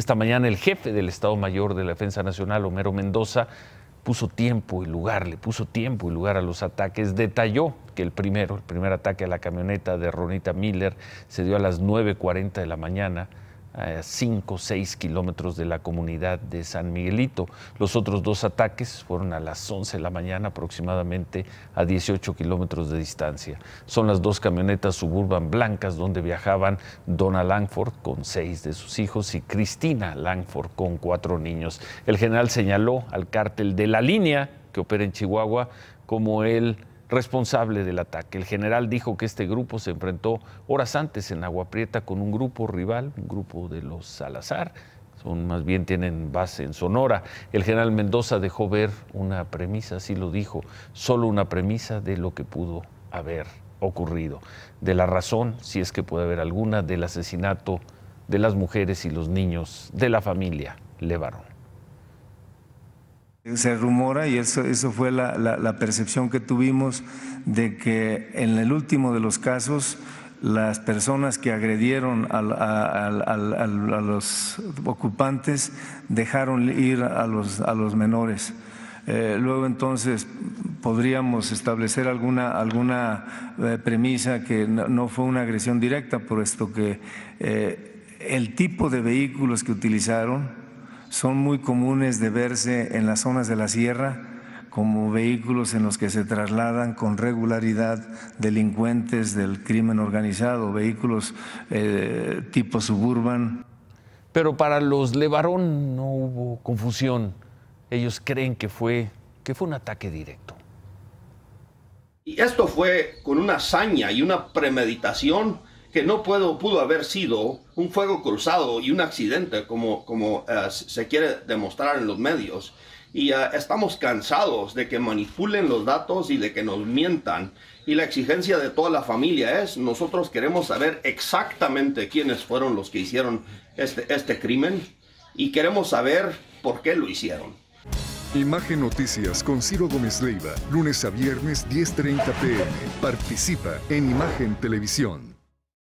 Esta mañana el jefe del Estado Mayor de la Defensa Nacional, Homero Mendoza, puso tiempo y lugar, le puso tiempo y lugar a los ataques. Detalló que el primero, el primer ataque a la camioneta de Ronita Miller, se dio a las 9.40 de la mañana 5 o 6 kilómetros de la comunidad de San Miguelito. Los otros dos ataques fueron a las 11 de la mañana, aproximadamente a 18 kilómetros de distancia. Son las dos camionetas suburban blancas donde viajaban Donna Langford con seis de sus hijos y Cristina Langford con cuatro niños. El general señaló al cártel de la línea que opera en Chihuahua como el responsable del ataque. El general dijo que este grupo se enfrentó horas antes en Agua Prieta con un grupo rival, un grupo de los Salazar, son más bien tienen base en Sonora. El general Mendoza dejó ver una premisa, así lo dijo, solo una premisa de lo que pudo haber ocurrido, de la razón, si es que puede haber alguna, del asesinato de las mujeres y los niños de la familia Levarón. Se rumora, y eso, fue la, percepción que tuvimos, de que en el último de los casos las personas que agredieron a, los ocupantes dejaron ir a los, menores. Eh, luego entonces podríamos establecer alguna, alguna eh, premisa que no, fue una agresión directa, por esto que eh, el tipo de vehículos que utilizaron, son muy comunes de verse en las zonas de la sierra como vehículos en los que se trasladan con regularidad delincuentes del crimen organizado, vehículos eh, tipo suburban. Pero para los Levarón no hubo confusión. Ellos creen que fue, que fue un ataque directo. Y esto fue con una hazaña y una premeditación que no puedo, pudo haber sido un fuego cruzado y un accidente como, como eh, se quiere demostrar en los medios. Y eh, estamos cansados de que manipulen los datos y de que nos mientan. Y la exigencia de toda la familia es, nosotros queremos saber exactamente quiénes fueron los que hicieron este, este crimen y queremos saber por qué lo hicieron. Imagen Noticias con Ciro Gómez Leiva, lunes a viernes 10.30 pm. Participa en Imagen Televisión.